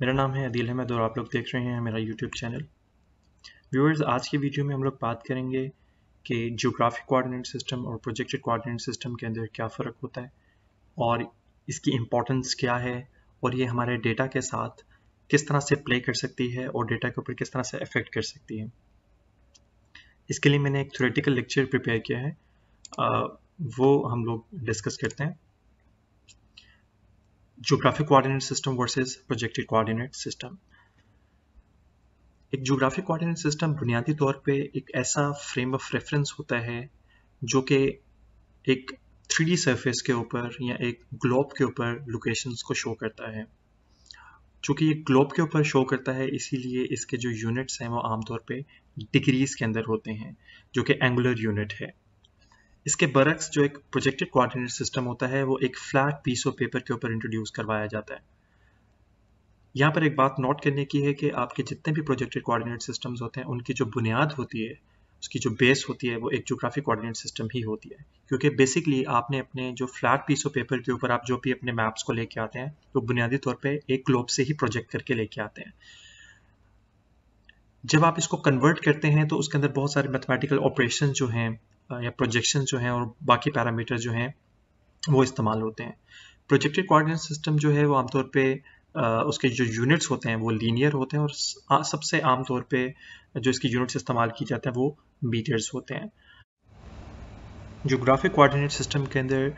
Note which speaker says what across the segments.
Speaker 1: मेरा नाम है अदिल अहमद और आप लोग देख रहे हैं मेरा यूट्यूब चैनल व्यूअर्स आज की वीडियो में हम लोग बात करेंगे कि जोग्राफिक कोऑर्डिनेट सिस्टम और प्रोजेक्टेड कोऑर्डिनेट सिस्टम के अंदर क्या फ़र्क होता है और इसकी इम्पोर्टेंस क्या है और ये हमारे डेटा के साथ किस तरह से प्ले कर सकती है और डेटा के ऊपर किस तरह से अफेक्ट कर सकती है इसके लिए मैंने एक थ्योरेटिकल लेक्चर प्रिपेयर किया है आ, वो हम लोग डिस्कस करते हैं geographic coordinate system versus projected coordinate system एक ज्योग्राफिक कोऑर्डिनेट सिस्टम बुनियादी तौर पे एक ऐसा फ्रेम ऑफ रेफरेंस होता है जो कि एक थ्री सरफेस के ऊपर या एक ग्लोब के ऊपर लोकेशंस को शो करता है चूँकि ये ग्लोब के ऊपर शो करता है इसीलिए इसके जो यूनिट्स हैं वो आमतौर पे डिग्रीज के अंदर होते हैं जो कि एंगुलर यूनिट है इसके बरक्स जो एक प्रोजेक्टेड कोऑर्डिनेट सिस्टम होता है वो एक फ्लैट पीस ऑफ पेपर के ऊपर इंट्रोड्यूस करवाया जाता है यहाँ पर एक बात नोट करने की है कि आपके जितने भी प्रोजेक्टेड कोऑर्डिनेट सिस्टम्स होते हैं उनकी जो बुनियाद होती है उसकी जो बेस होती है वो एक जोग्राफिक कोऑर्डिनेट सिस्टम ही होती है क्योंकि बेसिकली आपने अपने जो फ्लैट पीस ऑफ पेपर के ऊपर आप जो भी अपने मैप्स को लेके आते हैं वो तो बुनियादी तौर पर एक ग्लोब से ही प्रोजेक्ट करके लेके आते हैं जब आप इसको कन्वर्ट करते हैं तो उसके अंदर बहुत सारे मैथमेटिकल ऑपरेशन जो हैं या प्रोजेक्शन जो हैं और बाकी पैरामीटर जो हैं वो इस्तेमाल होते हैं प्रोजेक्टेड कोऑर्डिनेट सिस्टम जो है वो आमतौर पे उसके जो यूनिट्स होते हैं वो लीनियर होते हैं और सबसे आमतौर पे जो इसकी यूनिट्स इस्तेमाल की जाते हैं वो मीटर्स होते हैं जोग्राफिक कोऑर्डिनेट सिस्टम के अंदर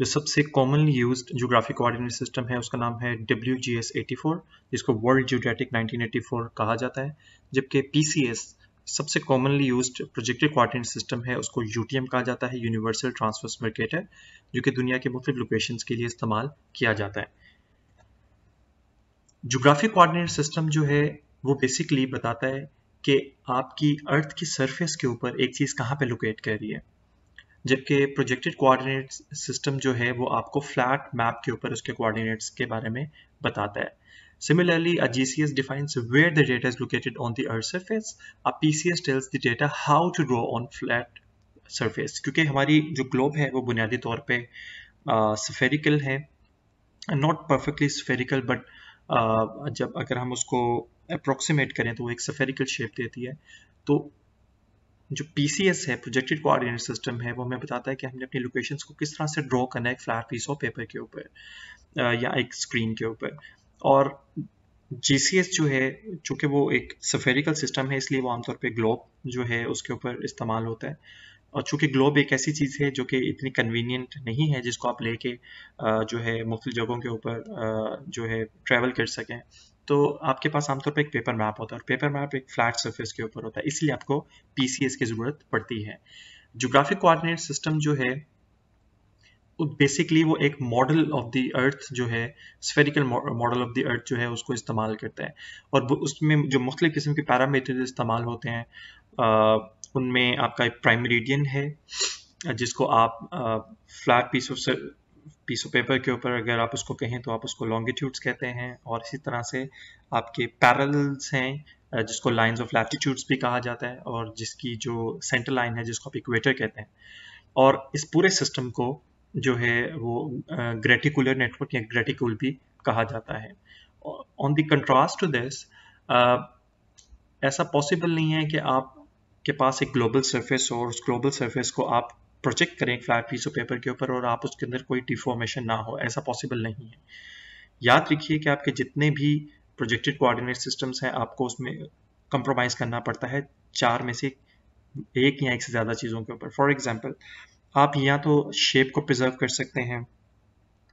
Speaker 1: जो सबसे commonly use geographic coordinate system है उसका नाम है W G S eighty four जिसको world geodetic nineteen eighty four कहा जाता है जबकि पी सी एस सबसे commonly use projected coordinate system है उसको यूटीएम कहा जाता है यूनिवर्सल ट्रांसफर्स है जो कि दुनिया के मुख्य लोकेशन के लिए इस्तेमाल किया जाता है जोग्राफिक कोऑर्डिनेट सिस्टम जो है वो बेसिकली बताता है कि आपकी अर्थ की सरफेस के ऊपर एक चीज़ कहाँ पे लोकेट कर रही है जबकि प्रोजेक्टेड कोऑर्डिनेट सिस्टम जो है वो आपको फ्लैट मैप के ऊपर उसके कोऑर्डिनेट्स के बारे में बताता है Similarly, a GCS defines where the data is located on the Earth surface. A PCS tells the data how to grow on flat surface. क्योंकि हमारी जो globe है वो बुनियादी तौर पे uh, spherical है नॉट परफेक्टली स्फेरिकल बट जब अगर हम उसको अप्रोक्सीमेट करें तो वो एक सफेरिकल शेप देती है तो जो पी है प्रोजेक्टेड कोऑर्डिनेट सिस्टम है वो हमें बताता है कि हमने अपनी लोकेशंस को किस तरह से ड्रॉ करना है एक फ्लैट पीस ऑफ पेपर के ऊपर या एक स्क्रीन के ऊपर और एस जो है चूँकि वो एक सफेरिकल सिस्टम है इसलिए वो आमतौर पे ग्लोब जो है उसके ऊपर इस्तेमाल होता है और चूँकि ग्लोब एक ऐसी चीज़ है जो कि इतनी कन्वीनियंट नहीं है जिसको आप लेके जो है मुख्त जगहों के ऊपर जो है ट्रैवल कर सकें तो आपके पास आमतौर पर एक पेपर मैप होता है और पेपर मैप एक फ्लैट सर्फेस के ऊपर होता है इसलिए आपको पी की ज़रूरत पड़ती है जोग्राफिक कोआर्डिनेट सिस्टम जो है बेसिकली वो एक मॉडल ऑफ द अर्थ जो है spherical model of the earth जो है उसको इस्तेमाल करता है और उसमें जो मुख्तु किस्म के पैरामीटर इस्तेमाल होते हैं उनमें आपका एक प्राइमरीडियन है जिसको आप flat piece of piece of paper के ऊपर अगर आप उसको कहें तो आप उसको लॉन्गिट्यूड्स कहते हैं और इसी तरह से आपके पैरल्स हैं जिसको लाइंस ऑफ लैटिट्यूड्स भी कहा जाता है और जिसकी जो सेंटर लाइन है जिसको आप इक्वेटर कहते हैं और इस पूरे सिस्टम को जो है वो ग्रेटिकुलर नेटवर्क या ग्रेटिकुल भी कहा जाता है on the contrast to this ऐसा पॉसिबल नहीं है कि आप के पास एक ग्लोबल सरफेस हो और उस ग्लोबल सरफेस को आप प्रोजेक्ट करें फ्लैट पीस ऑफ पेपर के ऊपर और आप उसके अंदर कोई डिफॉर्मेशन ना हो ऐसा पॉसिबल नहीं है याद रखिए कि आपके जितने भी प्रोजेक्टेड कोऑर्डिनेट सिस्टम्स हैं आपको उसमें कंप्रोमाइज़ करना पड़ता है चार में से एक या एक से ज़्यादा चीज़ों के ऊपर फॉर एग्जाम्पल आप या तो शेप को प्रिजर्व कर सकते हैं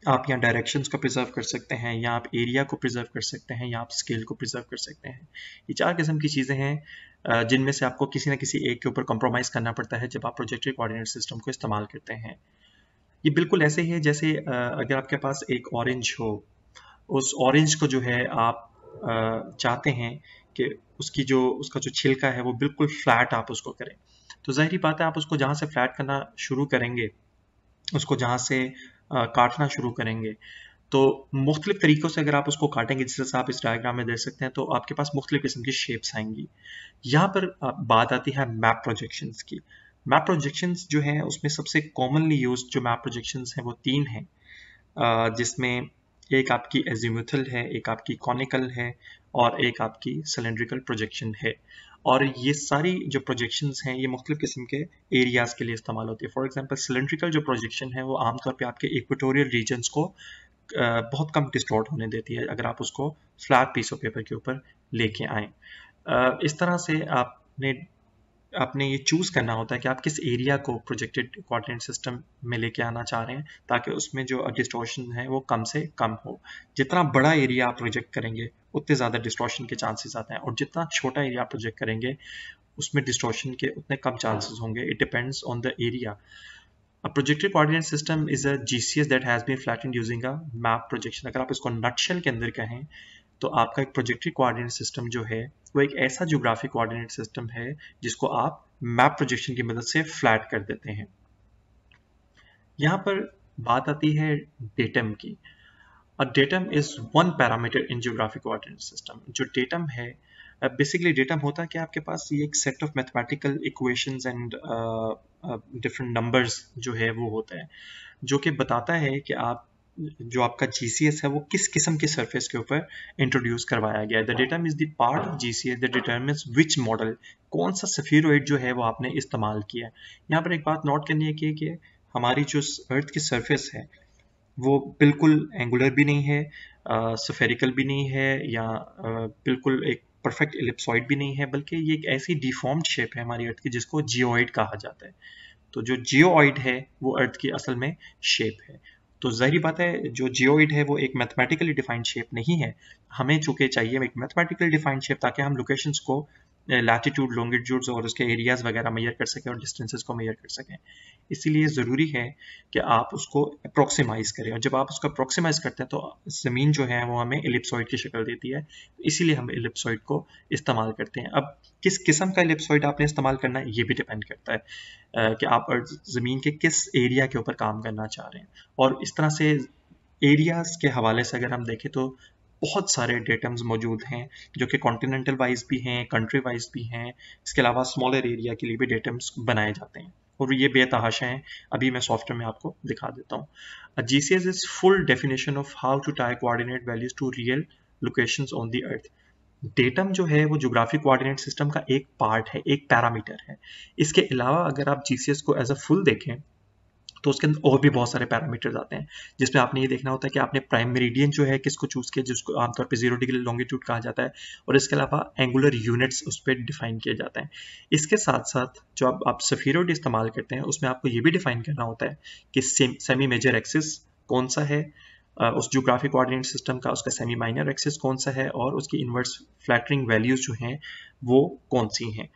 Speaker 1: आप यहाँ डायरेक्शंस को प्रिजर्व कर सकते हैं या आप एरिया को प्रिजर्व कर सकते हैं या आप स्केल को प्रिजर्व कर सकते हैं ये चार किस्म की चीज़ें हैं जिनमें से आपको किसी ना किसी एक के ऊपर कॉम्प्रोमाइज़ करना पड़ता है जब आप प्रोजेक्टिव कोऑर्डिनेट सिस्टम को इस्तेमाल करते हैं ये बिल्कुल ऐसे ही है जैसे अगर आपके पास एक ऑरेंज हो उस ऑरेंज को जो है आप चाहते हैं कि उसकी जो उसका जो छिलका है वो बिल्कुल फ्लैट आप उसको करें तो जहरी बात है आप उसको जहाँ से फ्लैट करना शुरू करेंगे उसको जहाँ से काटना शुरू करेंगे तो मुख्तलिफ तरीक़ों से अगर आप उसको काटेंगे जिस तरह से आप इस डायग्राम में देख सकते हैं तो आपके पास मुख्तलिफ किस्म की शेप्स आएंगी यहाँ पर बात आती है मैप प्रोजेक्शन की मैप प्रोजेक्शंस जो है उसमें सबसे कॉमनली यूज जो मैप प्रोजेक्शन हैं वो तीन हैं जिसमें एक आपकी एज्यूमिथल है एक आपकी कॉनिकल है और एक आपकी सिलेंड्रिकल प्रोजेक्शन है और ये सारी जो प्रोजेक्शंस हैं ये मुख्तु किस्म के एरियाज़ के लिए इस्तेमाल होती है फॉर एग्जांपल सिलेंड्रिकल जो प्रोजेक्शन है वो आमतौर पे आपके इक्वेटोरियल रीजन्स को बहुत कम डिस्टॉर्ट होने देती है अगर आप उसको फ्लैट पीस ऑफ पेपर के ऊपर लेके आए इस तरह से आपने आपने ये चूज करना होता है कि आप किस एरिया को प्रोजेक्टेड कोऑर्डिनेट सिस्टम में लेके आना चाह रहे हैं ताकि उसमें जो डिस्टॉर्शन है वो कम से कम हो जितना बड़ा एरिया आप प्रोजेक्ट करेंगे उतने ज़्यादा डिस्ट्रॉशन के चांसेस आते हैं और जितना छोटा एरिया आप प्रोजेक्ट करेंगे उसमें डिस्टॉर्शन के उतने कम चांसेस होंगे it depends on the area A projected coordinate system is a GCS that has been flattened using a map projection. अगर आप इसको नटशेल के अंदर कहें तो आपका एक प्रोजेक्टिव कोऑर्डिनेट सिस्टम जो है वो एक ऐसा जोग्राफिक कोऑर्डिनेट सिस्टम है जिसको आप मैप प्रोजेक्शन की मदद से फ्लैट कर देते हैं यहाँ पर बात आती है डेटम की और datum is one parameter in geographic coordinate system जो डेटम है बेसिकली डेटम होता है कि आपके पास ये एक set of mathematical equations and different numbers जो है वो होता है जो कि बताता है कि आप जो आपका जी है वो किस किस्म के सरफेस के ऊपर इंट्रोड्यूस करवाया गया है the data is the part of S the determines which model कौन सा सफीरोइड जो है वो आपने इस्तेमाल किया है यहाँ पर एक बात नोट करनी है कि, कि हमारी जो अर्थ की सरफेस है वो बिल्कुल एंगुलर भी नहीं है सफेरिकल भी नहीं है या आ, बिल्कुल एक परफेक्ट एलिप्सॉइड भी नहीं है बल्कि ये एक ऐसी डिफॉर्म्ड शेप है हमारी अर्थ की जिसको जियोइड कहा जाता है तो जो जियोइड है वो अर्थ की असल में शेप है तो जाहिर बात है जो जियोइड है वो एक मैथमेटिकली डिफाइंड शेप नहीं है हमें चूंकि चाहिए एक मैथमेटिकली डिफाइंड शेप ताकि हम लोकेशंस को लैटिट्यूड लॉन्गिट्यूड्स और उसके एरियाज़ वगैरह मैयर कर सकें और डिस्टेंसेज को मैयर कर सकें इसीलिए ज़रूरी है कि आप उसको अप्रोक्सीमाइज़ करें और जब आप उसको अप्रोक्सीमाइज़ करते हैं तो ज़मीन जो है वो हमें एलिप्सॉइड की शक्ल देती है इसीलिए हम एलिप्सॉइड को इस्तेमाल करते हैं अब किस किस्म का एलिप्सॉइड आपने इस्तेमाल करना है ये भी डिपेंड करता है कि आप ज़मीन के किस एरिया के ऊपर काम करना चाह रहे हैं और इस तरह से एरियाज़ के हवाले से अगर हम देखें तो बहुत सारे डेटम्स मौजूद हैं जो कि कॉन्टिनेंटल वाइज भी हैं कंट्री वाइज भी हैं इसके अलावा स्मॉलर एरिया के लिए भी डेटम्स बनाए जाते हैं और ये बेतहाशा हैं अभी मैं सॉफ्टवेयर में आपको दिखा देता हूँ G C S is full definition of how to tie coordinate values to real location on the earth datum जो है वो जोग्राफिक कोऑर्डिनेट सिस्टम का एक पार्ट है एक पैरामीटर है इसके अलावा अगर आप जी को एज अ फुल देखें तो उसके अंदर और भी बहुत सारे पैरामीटर्स आते हैं जिसमें आपने ये देखना होता है कि आपने प्राइम मेरीडियन जो है किसको चूज किया जिसको आमतौर पर जीरो डिग्री लॉन्गिट्यूड कहा जाता है और इसके अलावा एंगुलर यूनिट्स उस पर डिफाइन किए जाते हैं इसके साथ साथ जो आप, आप सफीरोड इस्तेमाल करते हैं उसमें आपको ये भी डिफाइन करना होता है कि सेमी मेजर एक्सिस कौन सा है उस जोग्राफिक कोऑर्डिनेट सिस्टम का उसका सेमी माइनर एक्सिस कौन सा है और उसकी इन्वर्स फ्लैटरिंग वैल्यूज जो हैं वो कौन सी हैं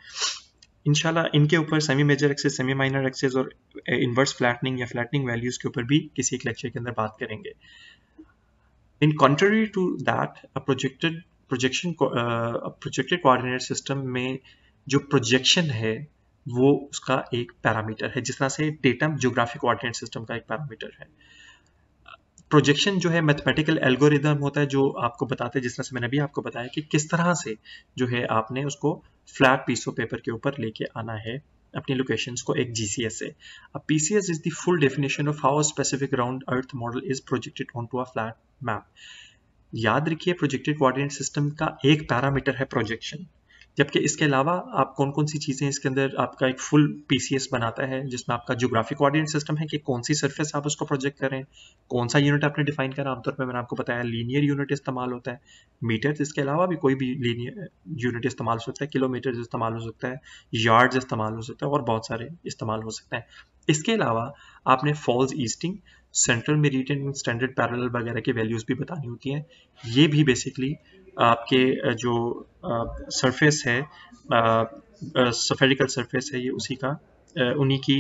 Speaker 1: इनशाला इनके ऊपर semi major axes semi minor axes और इनवर्स फ्लैटनिंग या फ्लैटनिंग वैल्यूज के ऊपर भी किसी एक लेक्चर के अंदर बात करेंगे in contrary to that projected projection projected coordinate system में जो प्रोजेक्शन है वो उसका एक पैरामीटर है जिस तरह से डेटम ज्योग्राफिक कोऑर्डिनेट सिस्टम का एक पैरामीटर है प्रोजेक्शन जो है मैथमेटिकल एल्गोरिदम होता है जो आपको बताते हैं जिस तरह से मैंने अभी आपको बताया कि किस तरह से जो है आपने उसको फ्लैट पीस ऑफ पेपर के ऊपर लेके आना है अपनी लोकेशंस को एक जीसीएस से अब PCS is the full definition of how specific round earth model is projected to a flat map याद रखिए प्रोजेक्टेड कोऑर्डिनेट सिस्टम का एक पैरामीटर है प्रोजेक्शन जबकि इसके अलावा आप कौन कौन सी चीज़ें इसके अंदर आपका एक फुल पीसीएस बनाता है जिसमें आपका जोग्राफिक ऑर्डिनेट सिस्टम है कि कौन सी सरफेस आप उसको प्रोजेक्ट करें कौन सा यूनिट आपने डिफाइन करा आमतौर पर मैंने आपको बताया लीनियर यूनिट इस्तेमाल होता है मीटर्स इसके अलावा भी कोई भी लीनियर यूनिट इस्तेमाल हो सकता है किलोमीटर इस्तेमाल हो सकता है यार्ड्स इस्तेमाल हो सकता है और बहुत सारे इस्तेमाल हो सकते हैं इसके अलावा आपने false easting central meridian standard parallel वगैरह के वैल्यूज़ भी बतानी होती हैं ये भी बेसिकली आपके जो सरफेस है सफेरिकल सरफेस है ये उसी का उन्हीं की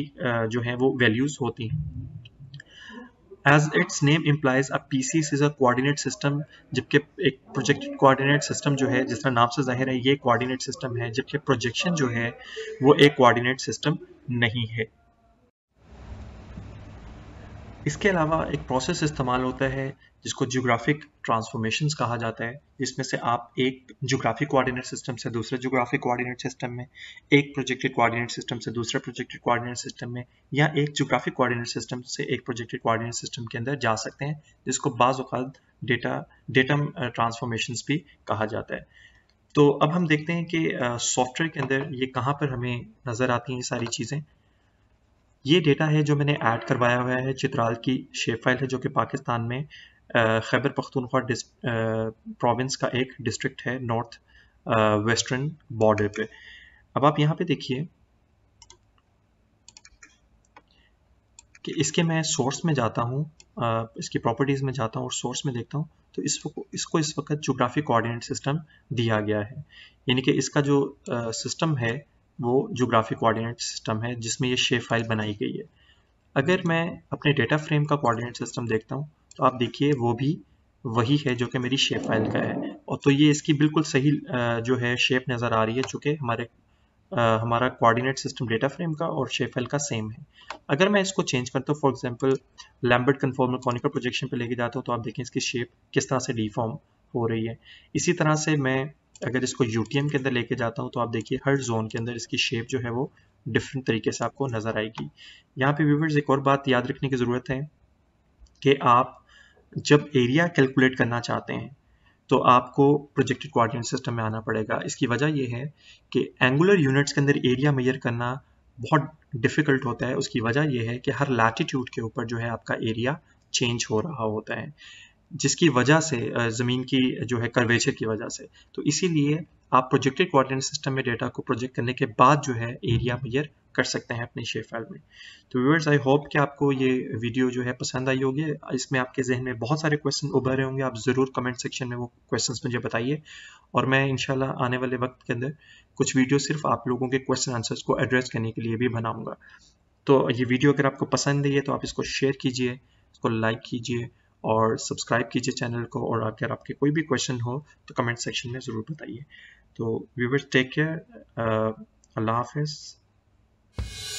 Speaker 1: जो है वो वैल्यूज होती हैं as its name implies a P C is a coordinate system जबकि एक प्रोजेक्टेड कोआर्डिनेट सिस्टम जो है जिस तरह नाम से जाहिर है ये कोआर्डिनेट सिस्टम है जबकि प्रोजेक्शन जो है वो एक कोआर्डिनेट सिस्टम नहीं है इसके अलावा एक प्रोसेस इस्तेमाल होता है जिसको जियोग्राफिक ट्रांसफॉर्मेशन कहा जाता है जिसमें से आप एक जोग्राफिक कोऑर्डिनेट सिस्टम से दूसरे जोग्राफिक कोऑर्डिनेट सिस्टम में एक प्रोजेक्टेड कोऑर्डिनेट सिस्टम से दूसरे प्रोजेक्टेड कोऑर्डिनेट सिस्टम में या एक जियोग्राफिक कोऑर्डिनेट सिस्टम से एक प्रोजेक्टेड कोऑर्डिनेट सिस्टम के अंदर जा सकते हैं जिसको अवत डेटा डेटम ट्रांसफॉर्मेशन भी कहा जाता है तो अब हम देखते हैं कि सॉफ्टवेयर uh, के अंदर ये कहाँ पर हमें नज़र आती हैं ये सारी चीज़ें ये डेटा है जो मैंने ऐड करवाया हुआ है चित्राल की शेप फाइल है जो कि पाकिस्तान में खैबर पख्तूनख्वा प्रोविंस का एक डिस्ट्रिक्ट है नॉर्थ वेस्टर्न बॉर्डर पे अब आप यहाँ पे देखिए कि इसके मैं सोर्स में जाता हूँ इसकी प्रॉपर्टीज़ में जाता हूँ और सोर्स में देखता हूँ तो इस इसको इस वक्त जोग्राफिक कोऑर्डिनेट सिस्टम दिया गया है यानी कि इसका जो सिस्टम है वो जोग्राफिक कोऑर्डिनेट सिस्टम है जिसमें ये शेप फाइल बनाई गई है अगर मैं अपने डेटा फ्रेम का कोऑर्डिनेट सिस्टम देखता हूँ तो आप देखिए वो भी वही है जो कि मेरी शेप फाइल का है और तो ये इसकी बिल्कुल सही जो है शेप नज़र आ रही है चूँकि हमारे हमारा कोऑर्डिनेट सिस्टम डेटा फ्रेम का और शेप फाइल का सेम है अगर मैं इसको चेंज करता हूँ for example Lambert conformal conical projection पे लेके जाता हूँ तो आप देखें इसकी शेप किस तरह से डिफॉर्म हो रही है इसी तरह से मैं अगर इसको यू के अंदर लेके जाता हूँ तो आप देखिए हर जोन के अंदर इसकी शेप जो है वो डिफरेंट तरीके से आपको नज़र आएगी यहाँ पे व्यूवर्स एक और बात याद रखने की ज़रूरत है कि आप जब एरिया कैलकुलेट करना चाहते हैं तो आपको प्रोजेक्टेड कोऑर्डिनेट सिस्टम में आना पड़ेगा इसकी वजह यह है कि एंगुलर यूनिट्स के अंदर एरिया मेजर करना बहुत डिफ़िकल्ट होता है उसकी वजह यह है कि हर लैटिट्यूड के ऊपर जो है आपका एरिया चेंज हो रहा होता है जिसकी वजह से ज़मीन की जो है कर्वेचर की वजह से तो इसीलिए आप प्रोजेक्टेड कोऑर्डिनेट सिस्टम में डेटा को प्रोजेक्ट करने के बाद जो है एरिया मेजर कर सकते हैं अपने शेयर फाइल में तो व्यूअर्स आई होप कि आपको ये वीडियो जो है पसंद आई होगी इसमें आपके जहन में बहुत सारे क्वेश्चन उभर रहे होंगे आप ज़रूर कमेंट सेक्शन में वो क्वेश्चंस मुझे बताइए और मैं इंशाल्लाह आने वाले वक्त के अंदर कुछ वीडियो सिर्फ आप लोगों के क्वेश्चन आंसर्स को एड्रेस करने के लिए भी बनाऊँगा तो ये वीडियो अगर आपको पसंद आई है तो आप इसको शेयर कीजिए इसको लाइक कीजिए और सब्सक्राइब कीजिए चैनल को और अगर आपके कोई भी क्वेश्चन हो तो कमेंट सेक्शन में ज़रूर बताइए तो व्यूअर्स टेक केयर अल्लाह हाफिज़ you